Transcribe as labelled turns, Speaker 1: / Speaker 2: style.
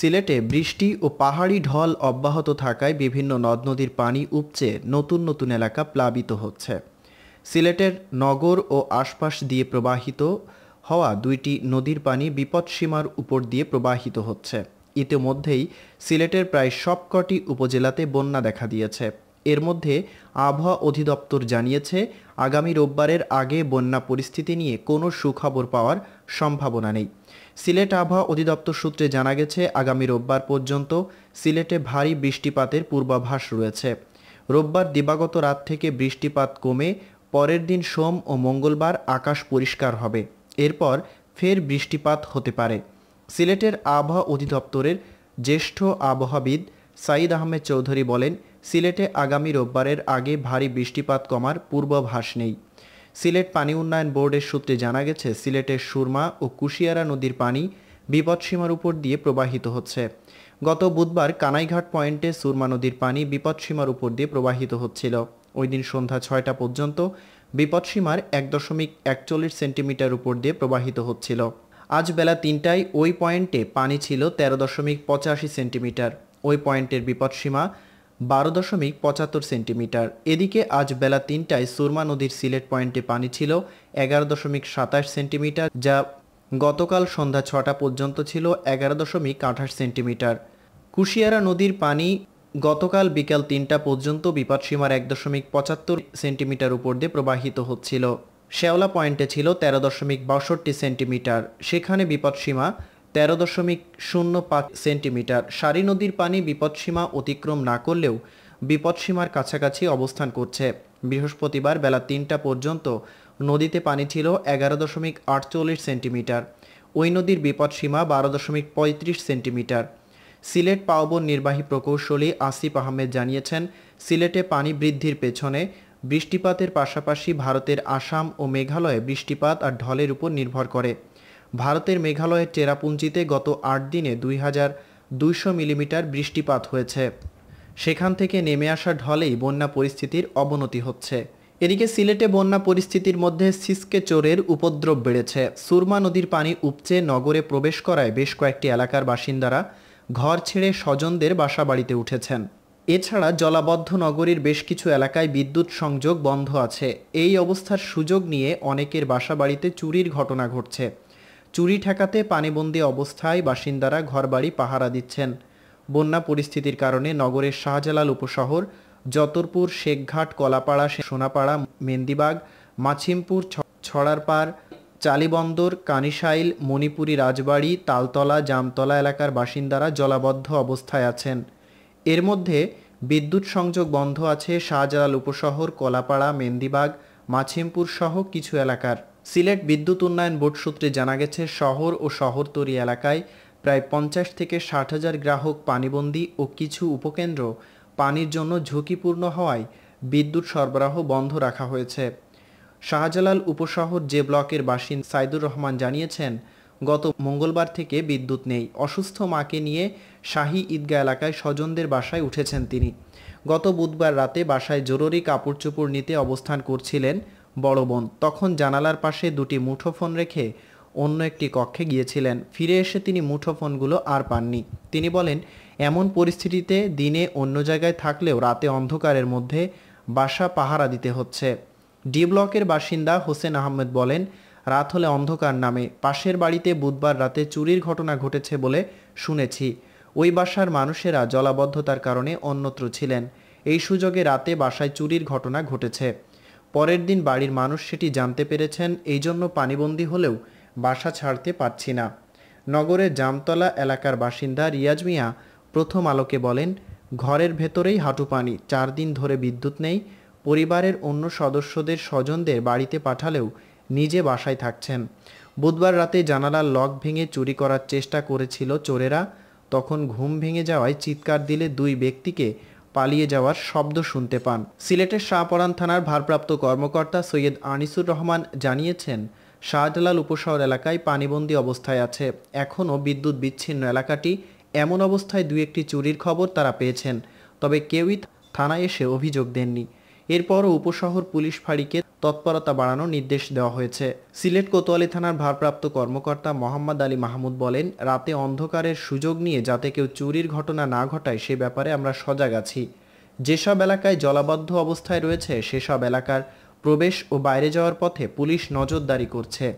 Speaker 1: সিলেটে বৃষ্টি ও পাহাড়ি ঢল অব্যাহত থাকায় বিভিন্ন নদ নদীর পানি উপচে নতুন নতুন এলাকা প্লাবিত হচ্ছে সিলেটের নগর ও আশপাশ দিয়ে প্রবাহিত হওয়া দুইটি নদীর পানি বিপদসীমার উপর দিয়ে প্রবাহিত হচ্ছে ইতিমধ্যেই সিলেটের প্রায় সবকটি উপজেলাতে বন্যা দেখা দিয়েছে এর মধ্যে আবহাওয়া অধিদপ্তর জানিয়েছে আগামী রোববারের আগে বন্যা পরিস্থিতি নিয়ে কোনো সুখবর পাওয়ার সম্ভাবনা নেই সিলেট আবহাওয়া অধিদপ্তর সূত্রে জানা গেছে আগামী রোববার পর্যন্ত সিলেটে ভারী বৃষ্টিপাতের পূর্বাভাস রয়েছে রোববার দিবাগত রাত থেকে বৃষ্টিপাত কমে পরের দিন সোম ও মঙ্গলবার আকাশ পরিষ্কার হবে এরপর ফের বৃষ্টিপাত হতে পারে সিলেটের আবহাওয়া অধিদপ্তরের জ্যেষ্ঠ আবহাওয়াবিদ সাঈদ আহমেদ চৌধুরী বলেন সিলেটে আগামী রোববারের আগে ভারী বৃষ্টিপাত কমার পূর্বাভাস নেই সিলেট পানি উন্নয়ন বোর্ডের সূত্রে জানা গেছে সিলেটের সুরমা ও কুশিয়ারা নদীর পানি বিপদসীমার উপর দিয়ে প্রবাহিত হচ্ছে গত বুধবার কানাইঘাট পয়েন্টে সুরমা নদীর পানি বিপদসীমার উপর দিয়ে প্রবাহিত হচ্ছিল ওই দিন সন্ধ্যা ছয়টা পর্যন্ত বিপদসীমার এক দশমিক একচল্লিশ সেন্টিমিটার উপর দিয়ে প্রবাহিত হচ্ছিল আজ বেলা তিনটায় ওই পয়েন্টে পানি ছিল তেরো দশমিক পঁচাশি সেন্টিমিটার ওই পয়েন্টের বিপদসীমা বারো দশমিক পঁচাত্তর সেন্টিমিটার এদিকে আজ বেলা তিনটায় সুরমা নদীর সিলেট পয়েন্টে পানি ছিল এগারো দশমিক সাতাশ সেন্টিমিটার যা গতকাল সন্ধ্যা ছটা পর্যন্ত ছিল এগারো দশমিক আঠাশ সেন্টিমিটার কুশিয়ারা নদীর পানি গতকাল বিকাল তিনটা পর্যন্ত বিপদসীমার এক দশমিক পঁচাত্তর সেন্টিমিটার উপর দিয়ে প্রবাহিত হচ্ছিল শেওলা পয়েন্টে ছিল তেরো দশমিক বাষট্টি সেন্টিমিটার সেখানে বিপদসীমা তেরো দশমিক শূন্য পাঁচ সেন্টিমিটার সারি নদীর পানি বিপদসীমা অতিক্রম না করলেও বিপদসীমার কাছাকাছি অবস্থান করছে বৃহস্পতিবার বেলা তিনটা পর্যন্ত নদীতে পানি ছিল এগারো দশমিক আটচল্লিশ সেন্টিমিটার ওই নদীর বিপদসীমা বারো দশমিক পঁয়ত্রিশ সেন্টিমিটার সিলেট পাওবন নির্বাহী প্রকৌশলী আসিফ আহমেদ জানিয়েছেন সিলেটে পানি বৃদ্ধির পেছনে বৃষ্টিপাতের পাশাপাশি ভারতের আসাম ও মেঘালয়ে বৃষ্টিপাত আর ঢলের উপর নির্ভর করে ভারতের মেঘালয়ের চেরাপুঞ্জিতে গত আট দিনে দুই হাজার দুইশো মিলিমিটার বৃষ্টিপাত হয়েছে সেখান থেকে নেমে আসা ঢলেই বন্যা পরিস্থিতির অবনতি হচ্ছে এদিকে সিলেটে বন্যা পরিস্থিতির মধ্যে সিসকে চোরের উপদ্রব বেড়েছে সুরমা নদীর পানি উপচে নগরে প্রবেশ করায় বেশ কয়েকটি এলাকার বাসিন্দারা ঘর ছেড়ে স্বজনদের বাসা বাড়িতে উঠেছেন এছাড়া জলাবদ্ধ নগরীর বেশ কিছু এলাকায় বিদ্যুৎ সংযোগ বন্ধ আছে এই অবস্থার সুযোগ নিয়ে অনেকের বাসা বাড়িতে চুরির ঘটনা ঘটছে চুরি ঠেকাতে পানিবন্দি অবস্থায় বাসিন্দারা ঘরবাড়ি পাহারা দিচ্ছেন বন্যা পরিস্থিতির কারণে নগরের শাহজালাল উপশহর যতরপুর শেখঘাট কলাপাড়া সোনাপাড়া মেন্দিবাগ মাছিমপুর ছড়ারপাড় চালিবন্দর কানিশাইল মণিপুরী রাজবাড়ি তালতলা জামতলা এলাকার বাসিন্দারা জলাবদ্ধ অবস্থায় আছেন এর মধ্যে বিদ্যুৎ সংযোগ বন্ধ আছে শাহজালাল উপশহর কলাপাড়া মেন্দিবাগ মাছিমপুর সহ কিছু এলাকার সিলেট বিদ্যুৎ উন্নয়ন বোর্ড সূত্রে জানা গেছে শহর ও শহরতরি এলাকায় প্রায় পঞ্চাশ থেকে ষাট হাজার গ্রাহক পানিবন্দী ও কিছু উপকেন্দ্র পানির জন্য ঝুঁকিপূর্ণ হওয়ায় বিদ্যুৎ সরবরাহ বন্ধ রাখা হয়েছে শাহজালাল উপশহর যে ব্লকের বাসিন সাইদুর রহমান জানিয়েছেন গত মঙ্গলবার থেকে বিদ্যুৎ নেই অসুস্থ মাকে নিয়ে শাহী ঈদগাহ এলাকায় স্বজনদের বাসায় উঠেছেন তিনি গত বুধবার রাতে বাসায় জরুরি কাপড় চোপড় নিতে অবস্থান করছিলেন বড় বোন তখন জানালার পাশে দুটি মুঠোফোন রেখে অন্য একটি কক্ষে গিয়েছিলেন ফিরে এসে তিনি মুঠোফোনগুলো আর পাননি তিনি বলেন এমন পরিস্থিতিতে দিনে অন্য জায়গায় থাকলেও রাতে অন্ধকারের মধ্যে বাসা পাহারা দিতে হচ্ছে ডি ব্লকের বাসিন্দা হোসেন আহমেদ বলেন রাত হলে অন্ধকার নামে পাশের বাড়িতে বুধবার রাতে চুরির ঘটনা ঘটেছে বলে শুনেছি ওই বাসার মানুষেরা জলাবদ্ধতার কারণে অন্যত্র ছিলেন এই সুযোগে রাতে বাসায় চুরির ঘটনা ঘটেছে পরের দিন বাড়ির মানুষ সেটি জানতে পেরেছেন এই জন্য পানিবন্দী হলেও বাসা ছাড়তে পারছি না নগরের জামতলা এলাকার বাসিন্দা রিয়াজ মিয়া প্রথম আলোকে বলেন ঘরের ভেতরেই হাঁটু পানি চার দিন ধরে বিদ্যুৎ নেই পরিবারের অন্য সদস্যদের স্বজনদের বাড়িতে পাঠালেও নিজে বাসায় থাকছেন বুধবার রাতে জানালার লক ভেঙে চুরি করার চেষ্টা করেছিল চোরেরা তখন ঘুম ভেঙে যাওয়ায় চিৎকার দিলে দুই ব্যক্তিকে পালিয়ে যাওয়ার শব্দ শুনতে পান সিলেটের শাহপরান থানার ভারপ্রাপ্ত কর্মকর্তা সৈয়দ আনিসুর রহমান জানিয়েছেন শাহজালাল উপশহর এলাকায় পানিবন্দী অবস্থায় আছে এখনও বিদ্যুৎ বিচ্ছিন্ন এলাকাটি এমন অবস্থায় দু একটি চুরির খবর তারা পেয়েছেন তবে কেউই থানায় এসে অভিযোগ দেননি এরপরও উপশহর পুলিশ ফাঁড়িকে তৎপরতা বাড়ানোর নির্দেশ দেওয়া হয়েছে সিলেট কোতোয়ালি থানার ভারপ্রাপ্ত কর্মকর্তা মোহাম্মদ আলী মাহমুদ বলেন রাতে অন্ধকারের সুযোগ নিয়ে যাতে কেউ চুরির ঘটনা না ঘটায় সে ব্যাপারে আমরা সজাগ আছি যেসব এলাকায় জলাবদ্ধ অবস্থায় রয়েছে সেসব এলাকার প্রবেশ ও বাইরে যাওয়ার পথে পুলিশ নজরদারি করছে